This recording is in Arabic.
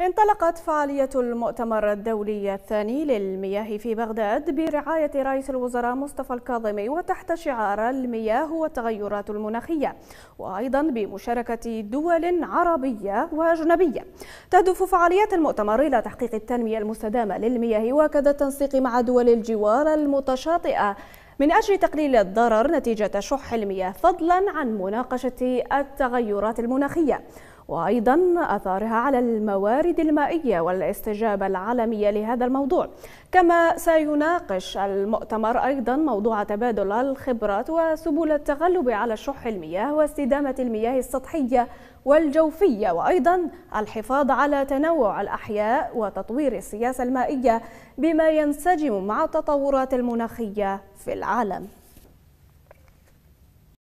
انطلقت فعالية المؤتمر الدولي الثاني للمياه في بغداد برعاية رئيس الوزراء مصطفى الكاظمي وتحت شعار المياه والتغيرات المناخية وأيضا بمشاركة دول عربية وأجنبية تهدف فعاليات المؤتمر إلى تحقيق التنمية المستدامة للمياه وكذا التنسيق مع دول الجوار المتشاطئة من أجل تقليل الضرر نتيجة شح المياه فضلا عن مناقشة التغيرات المناخية وأيضا أثارها على الموارد المائية والاستجابة العالمية لهذا الموضوع كما سيناقش المؤتمر أيضا موضوع تبادل الخبرات وسبل التغلب على شح المياه واستدامة المياه السطحية والجوفية وأيضا الحفاظ على تنوع الأحياء وتطوير السياسة المائية بما ينسجم مع التطورات المناخية في العالم